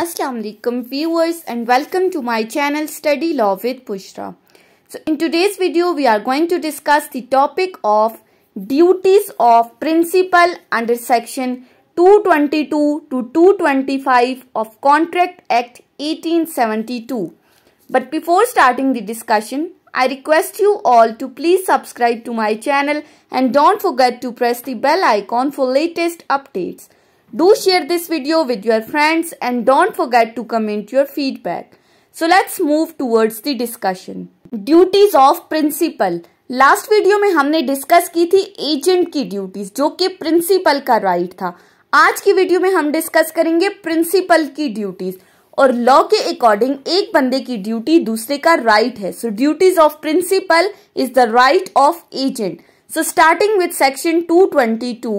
Assalamualaikum viewers and welcome to my channel Study Law with Pushra. So in today's video we are going to discuss the topic of duties of principal under section 222 to 225 of Contract Act 1872. But before starting the discussion I request you all to please subscribe to my channel and don't forget to press the bell icon for latest updates. Do share this video with your friends and don't forget to comment your feedback. So let's move towards the discussion. Duties of principal. Last video में हमने discuss की थी agent की duties जो कि principal का right था आज की वीडियो में हम डिस्कस करेंगे प्रिंसिपल की ड्यूटीज और लॉ के अकॉर्डिंग एक बंदे की ड्यूटी दूसरे का राइट right है so duties of principal is the right of agent so starting with section 222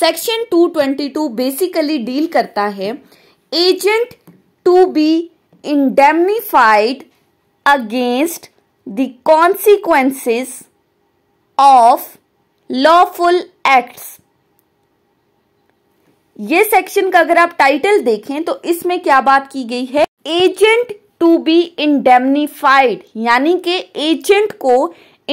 section 222 basically deal करता है agent to be indemnified against the consequences of lawful acts ये सेक्शन का अगर आप टाइटल देखें तो इसमें क्या बात की गई है एजेंट टू बी इंडेमनीफाइड यानी कि एजेंट को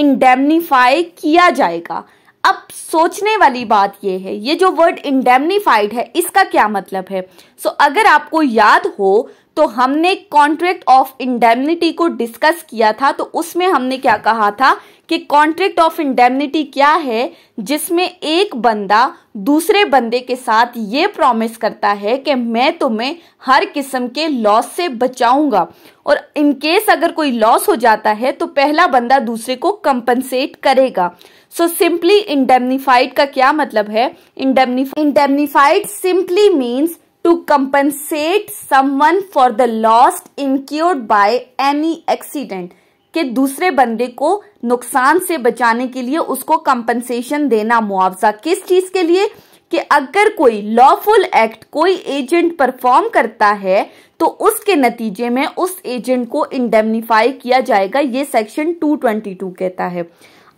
इंडेमनीफाई किया जाएगा अब सोचने वाली बात यह है ये जो वर्ड इंडेमनीफाइड है इसका क्या मतलब है सो so, अगर आपको याद हो तो हमने कॉन्ट्रैक्ट ऑफ इंडेमनिटी को डिस्कस किया था तो उसमें हमने क्या कहा था कि कॉन्ट्रैक्ट ऑफ इंडेमनिटी क्या है जिसमें एक बंदा दूसरे बंदे के साथ ये प्रॉमिस करता है कि मैं तुम्हें हर किस्म के लॉस से बचाऊंगा और इन केस अगर कोई लॉस हो जाता है तो पहला बंदा दूसरे को कंपनसेट करेगा सो सिंपली इंडेमनिफाइड का क्या मतलब है indemnified simply means to compensate someone for the loss incurred by any accident के दूसरे बंदे को नुकसान से बचाने के लिए उसको कंपनसेशन देना मुआवजा किस चीज के लिए कि अगर कोई लॉफुल एक्ट कोई एजेंट परफॉर्म करता है तो उसके नतीजे में उस एजेंट को इंडेमनीफाई किया जाएगा ये सेक्शन 222 कहता है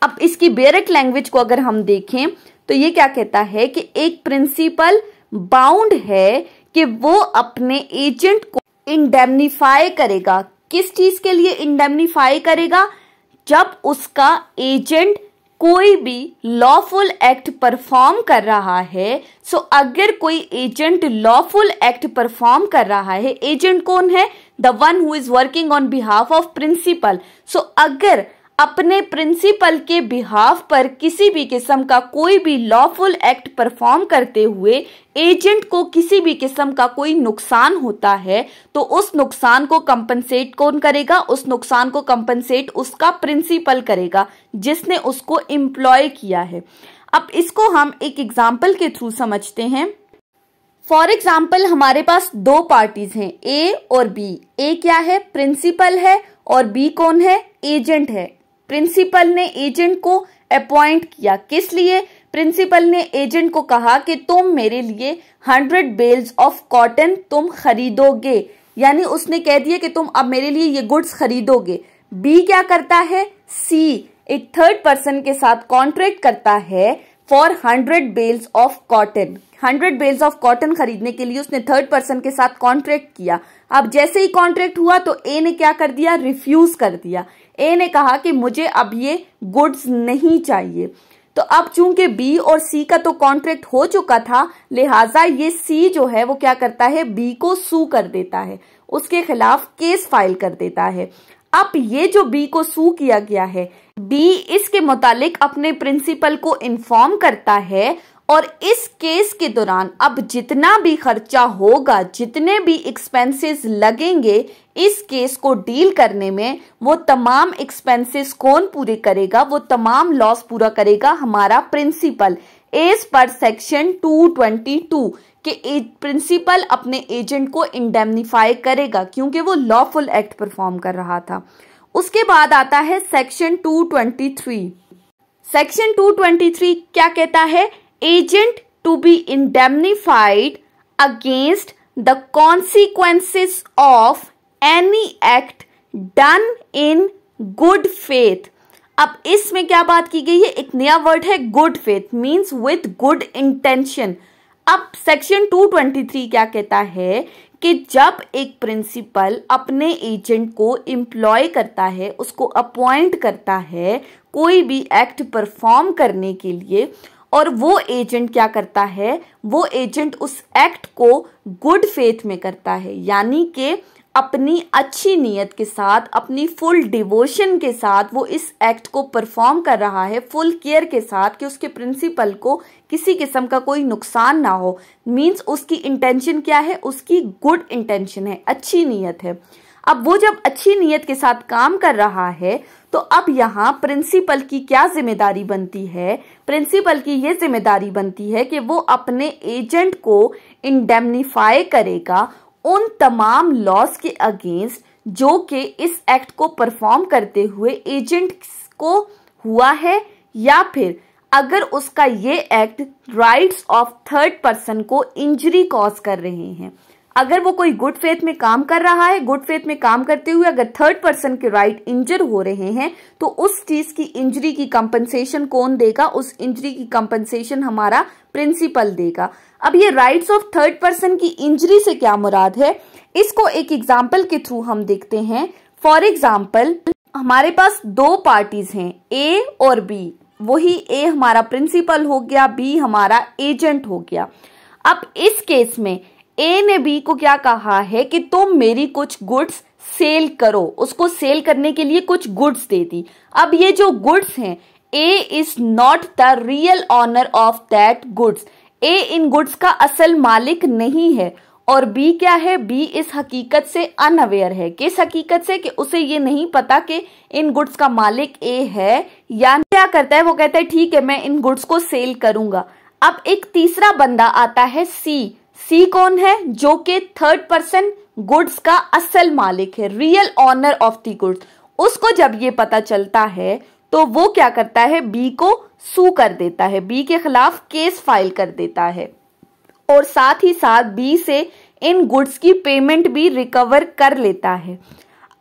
अब इसकी बेरक लैंग्वेज को अगर हम देखें तो ये क्या कहता है कि एक प्रिंसिपल बाउंड है कि वो अपने एजेंट को इंडेमनीफाई करेगा किस चीज के लिए इंडेमनीफाई करेगा जब उसका एजेंट कोई भी लॉफुल एक्ट परफॉर्म कर रहा है सो अगर कोई एजेंट लॉफुल एक्ट परफॉर्म कर रहा है एजेंट कौन है the one who is working on behalf of principal so अगर अपने प्रिंसिपल के बिहाफ पर किसी भी किस्म का कोई भी लॉफुल एक्ट परफॉर्म करते हुए एजेंट को किसी भी किस्म का कोई नुकसान होता है तो उस नुकसान को कंपनसेट कौन करेगा उस नुकसान को कंपनसेट उसका प्रिंसिपल करेगा जिसने उसको एम्प्लॉय किया है अब इसको हम एक एग्जाम्पल के थ्रू समझते हैं फॉर एग्जाम्पल हमारे पास दो पार्टीज हैं ए और बी ए क्या है प्रिंसिपल है और बी कौन है एजेंट है प्रिंसिपल ने एजेंट को अपॉइंट किया किस लिए प्रिंसिपल ने एजेंट को कहा कि तुम मेरे लिए हंड्रेड बेल्स ऑफ कॉटन तुम खरीदोगे यानी उसने कह दिया कि तुम अब मेरे लिए ये गुड्स खरीदोगे बी क्या करता है सी एक थर्ड पर्सन के साथ कॉन्ट्रैक्ट करता है for hundred bales of cotton hundred bales of cotton खरीदने के लिए उसने थर्ड पर्सन के साथ कॉन्ट्रैक्ट किया अब जैसे ही कॉन्ट्रैक्ट हुआ तो ए ने क्या कर दिया रिफ्यूज कर दिया ए ने कहा कि मुझे अब ये गुड्स नहीं चाहिए तो अब चूंकि बी और सी का तो कॉन्ट्रैक्ट हो चुका था लिहाजा ये सी जो है वो क्या करता है बी को सू कर देता है उसके खिलाफ केस फाइल कर देता है अब ये जो बी को सू किया गया है बी इसके मुतालिक अपने प्रिंसिपल को इन्फॉर्म करता है और इस केस के दौरान अब जितना भी खर्चा होगा जितने भी एक्सपेंसेस लगेंगे इस केस को डील करने में वो तमाम एक्सपेंसेस कौन पूरे करेगा वो तमाम लॉस पूरा करेगा हमारा प्रिंसिपल एज पर सेक्शन 222 कि प्रिंसिपल अपने एजेंट को इंडेमनीफाई करेगा क्योंकि वो लॉफुल एक्ट परफॉर्म कर रहा था उसके बाद आता है सेक्शन 223 सेक्शन 223 क्या कहता है agent to be indemnified against the consequences of any act done in good faith अब इसमें क्या बात की गई है एक नया वर्ड है good faith means with good intention अब सेक्शन 223 क्या कहता है कि जब एक प्रिंसिपल अपने एजेंट को इम्प्लॉय करता है उसको अपॉइंट करता है कोई भी एक्ट परफॉर्म करने के लिए और वो एजेंट क्या करता है वो एजेंट उस एक्ट को गुड फेथ में करता है यानी कि अपनी अच्छी नीयत के साथ अपनी फुल डिवोशन के साथ वो इस एक्ट को परफॉर्म कर रहा है फुल केयर के साथ कि उसके प्रिंसिपल को किसी किस्म का कोई नुकसान ना हो मींस उसकी इंटेंशन क्या है उसकी गुड इंटेंशन है अच्छी नीयत है अब वो जब अच्छी नीयत के साथ काम कर रहा है तो अब यहाँ प्रिंसिपल की क्या जिम्मेदारी बनती है प्रिंसिपल की ये जिम्मेदारी बनती है कि वो अपने एजेंट को इंडेमनीफाई करेगा उन तमाम लॉस के अगेंस्ट जो कि इस एक्ट को परफॉर्म करते हुए एजेंट को हुआ है या फिर अगर उसका ये act rights of third person को इंजरी कॉज कर रहे हैं अगर वो कोई गुड फेथ में काम कर रहा है गुड फेथ में काम करते हुए अगर थर्ड पर्सन के राइट इंजर हो रहे हैं तो उस चीज की इंजरी की कंपनसेशन कौन देगा उस इंजरी की कंपनसेशन हमारा प्रिंसिपल देगा अब ये राइट्स ऑफ थर्ड पर्सन की इंजरी से क्या मुराद है इसको एक एग्जाम्पल के थ्रू हम देखते हैं फॉर एग्जाम्पल हमारे पास दो पार्टीज हैं ए और बी वही ए हमारा प्रिंसिपल हो गया बी हमारा एजेंट हो गया अब इस केस में ए ने बी को क्या कहा है कि तुम तो मेरी कुछ गुड्स सेल करो उसको सेल करने के लिए कुछ गुड्स दे दी अब ये जो गुड्स हैं A is not the real owner of that goods A इन गुड्स का असल मालिक नहीं है और बी क्या है बी इस हकीकत से अनअवेयर है किस हकीकत से कि उसे ये नहीं पता कि इन गुड्स का मालिक ए है या क्या करता है वो कहता है ठीक है मैं इन गुड्स को सेल करूंगा अब एक तीसरा बंदा आता है सी सी कौन है जो कि थर्ड पर्सन गुड्स का असल मालिक है real owner of the goods उसको जब ये पता चलता है तो वो क्या करता है बी को सू कर देता है बी के खिलाफ केस फाइल कर देता है और साथ ही साथ बी से इन गुड्स की पेमेंट भी रिकवर कर लेता है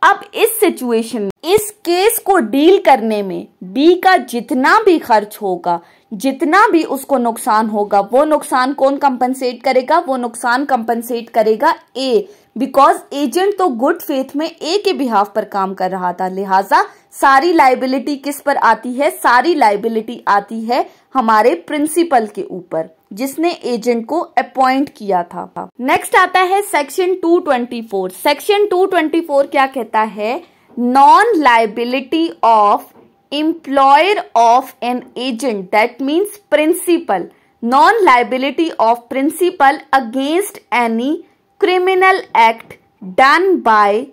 अब इस सिचुएशन में इस केस को डील करने में बी का जितना भी खर्च होगा जितना भी उसको नुकसान होगा वो नुकसान कौन कंपनसेट करेगा वो नुकसान कंपनसेट करेगा ए बिकॉज एजेंट तो गुड फेथ में ए के बिहाफ पर काम कर रहा था लिहाजा सारी लाइबिलिटी किस पर आती है सारी लाइबिलिटी आती है हमारे प्रिंसिपल के ऊपर जिसने एजेंट को अपॉइंट किया था नेक्स्ट आता है सेक्शन 224। सेक्शन 224 क्या कहता है non liability of employer of an agent that means principal non liability of principal against any criminal act done by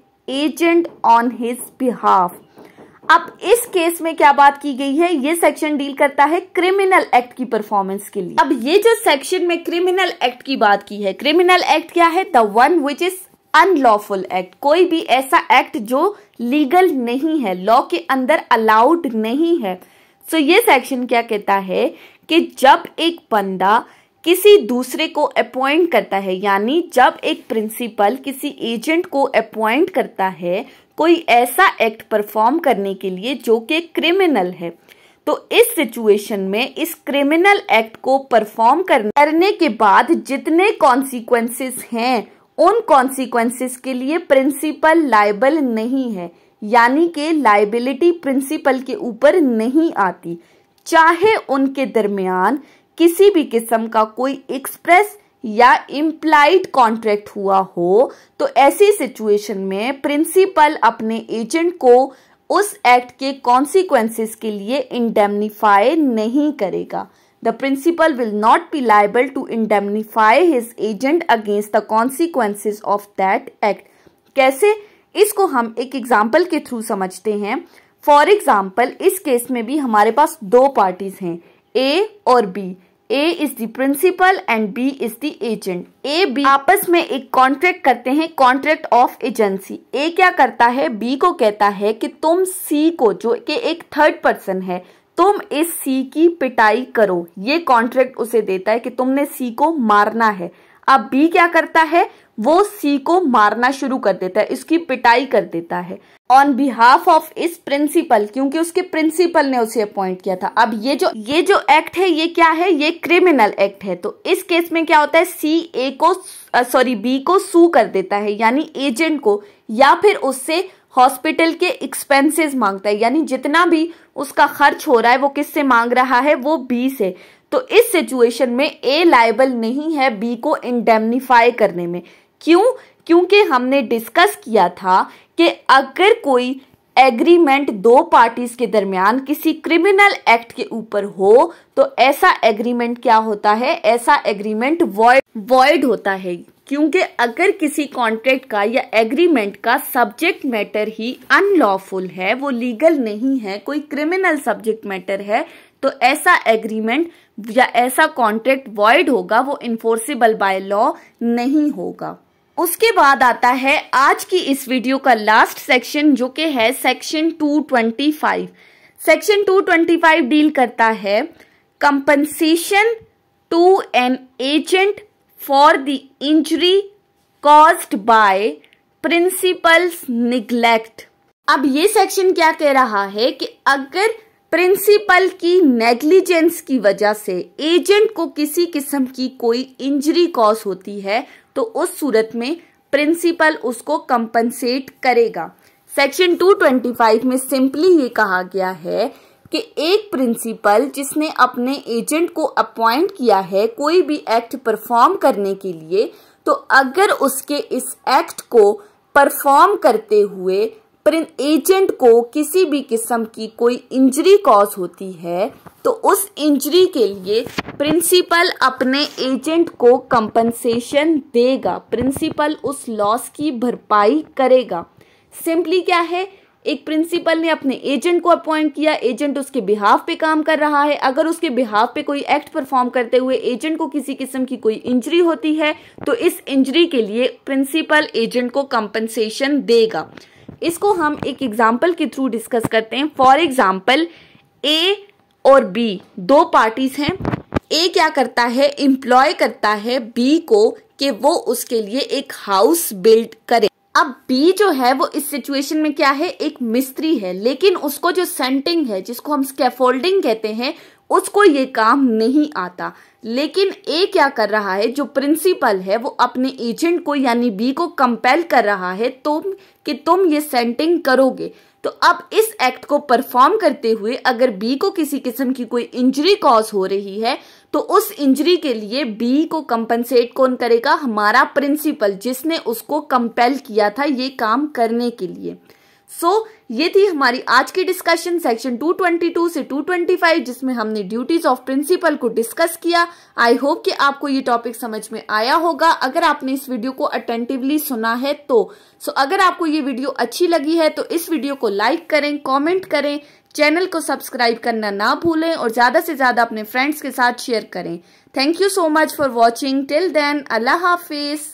agent on his behalf अब इस केस में क्या बात की गई है ये सेक्शन डील करता है क्रिमिनल एक्ट की परफॉर्मेंस के लिए अब ये जो सेक्शन में क्रिमिनल एक्ट की बात की है क्रिमिनल एक्ट क्या है the one which is unlawful act कोई भी ऐसा एक्ट जो लीगल नहीं है लॉ के अंदर अलाउड नहीं है सो so, ये सेक्शन क्या कहता है कि जब एक बंदा किसी दूसरे को अपॉइंट करता है यानी जब एक प्रिंसिपल किसी एजेंट को अपॉइंट करता है कोई ऐसा एक्ट परफॉर्म करने के लिए जो कि क्रिमिनल है तो इस सिचुएशन में इस क्रिमिनल एक्ट को परफॉर्म करने के बाद जितने कॉन्सिक्वेंसेस हैं उन कॉन्सिक्वेंसेस के लिए प्रिंसिपल लाइबल नहीं है यानी कि लाइबिलिटी प्रिंसिपल के ऊपर नहीं आती चाहे उनके दरमियान किसी भी किस्म का कोई एक्सप्रेस या इम्प्लाइड कॉन्ट्रैक्ट हुआ हो तो ऐसी सिचुएशन में प्रिंसिपल अपने एजेंट को उस एक्ट के कॉन्सिक्वेंसेस के लिए इंडेमनीफाई नहीं करेगा the principal will not be liable to indemnify his agent against the consequences of that act कैसे इसको हम एक एग्जाम्पल के थ्रू समझते हैं फॉर एग्जाम्पल इस केस में भी हमारे पास दो पार्टीज हैं ए और B A is the principal and B is the agent A B आपस में एक कॉन्ट्रैक्ट करते हैं कॉन्ट्रैक्ट ऑफ एजेंसी ए क्या करता है बी को कहता है कि तुम सी को जो कि एक थर्ड पर्सन है तुम इस सी की पिटाई करो ये कॉन्ट्रैक्ट उसे देता है कि तुमने सी को मारना है अब बी क्या करता है वो सी को मारना शुरू कर देता है इसकी पिटाई कर देता है ऑन बिहाफ ऑफ इस प्रिंसिपल क्योंकि उसके प्रिंसिपल ने उसे अपॉइंट किया था अब ये जो ये जो एक्ट है ये क्या है ये क्रिमिनल एक्ट है तो इस केस में क्या होता है सी ए को सॉरी बी को सू कर देता है यानी एजेंट को या फिर उससे हॉस्पिटल के एक्सपेंसेस मांगता है यानी जितना भी उसका खर्च हो रहा है वो किससे मांग रहा है वो बी से तो इस सिचुएशन में ए लाइबल नहीं है बी को इंडेमनीफाई करने में क्यों क्योंकि हमने डिस्कस किया था कि अगर कोई एग्रीमेंट दो पार्टीज के दरमियान किसी क्रिमिनल एक्ट के ऊपर हो तो ऐसा एग्रीमेंट क्या होता है ऐसा एग्रीमेंट वॉइड वॉइड होता है क्योंकि अगर किसी कॉन्ट्रैक्ट का या एग्रीमेंट का सब्जेक्ट मैटर ही अनलॉफुल है वो लीगल नहीं है कोई क्रिमिनल सब्जेक्ट मैटर है तो ऐसा एग्रीमेंट या ऐसा कॉन्ट्रैक्ट वॉइड होगा वो इन्फोर्सेबल बाय लॉ नहीं होगा उसके बाद आता है आज की इस वीडियो का लास्ट सेक्शन जो कि है सेक्शन 225 सेक्शन 225 डील करता है compensation to an agent for the injury caused by principal's neglect अब ये सेक्शन क्या कह रहा है कि अगर प्रिंसिपल की नेग्लिजेंस की वजह से एजेंट को किसी किस्म की कोई इंजरी कॉज होती है तो उस सूरत में प्रिंसिपल उसको कंपनसेट करेगा सेक्शन 225 में सिंपली ये कहा गया है कि एक प्रिंसिपल जिसने अपने एजेंट को अपॉइंट किया है कोई भी एक्ट परफॉर्म करने के लिए तो अगर उसके इस एक्ट को परफॉर्म करते हुए पर इन एजेंट को किसी भी किस्म की कोई इंजरी कॉज होती है तो उस इंजरी के लिए प्रिंसिपल अपने एजेंट को कंपनसेशन देगा प्रिंसिपल उस लॉस की भरपाई करेगा सिंपली क्या है एक प्रिंसिपल ने अपने एजेंट को अपॉइंट किया एजेंट उसके बिहाफ पे काम कर रहा है अगर उसके बिहाफ पे कोई एक्ट परफॉर्म करते हुए एजेंट को किसी किस्म की कोई इंजरी होती है तो इस इंजरी के लिए प्रिंसिपल एजेंट को कंपनसेशन देगा इसको हम एक एग्जाम्पल के थ्रू डिस्कस करते हैं फॉर एग्जाम्पल ए और बी दो पार्टीज हैं ए क्या करता है इम्प्लॉय करता है बी को कि वो उसके लिए एक हाउस बिल्ड करे अब बी जो है वो इस सिचुएशन में क्या है एक मिस्त्री है लेकिन उसको जो सेंटिंग है जिसको हम स्कैफोल्डिंग कहते हैं उसको ये काम नहीं आता लेकिन ए क्या कर रहा है जो प्रिंसिपल है वो अपने एजेंट को यानी बी को कंपेल कर रहा है तुम कि तुम ये सेंटिंग करोगे तो अब इस एक्ट को परफॉर्म करते हुए अगर बी को किसी किस्म की कोई इंजरी कॉज हो रही है तो उस इंजरी के लिए बी को कंपनसेट कौन करेगा हमारा प्रिंसिपल जिसने उसको कंपेल किया था ये काम करने के लिए सो so, ये थी हमारी आज की डिस्कशन सेक्शन 222 से 225 जिसमें हमने ड्यूटीज ऑफ प्रिंसिपल को डिस्कस किया आई होप कि आपको ये टॉपिक समझ में आया होगा अगर आपने इस वीडियो को अटेंटिवली सुना है तो सो so, अगर आपको ये वीडियो अच्छी लगी है तो इस वीडियो को लाइक करें कॉमेंट करें चैनल को सब्सक्राइब करना ना भूलें और ज़्यादा से ज़्यादा अपने फ्रेंड्स के साथ शेयर करें thank you so much for watching till then अल्लाह हाफिज़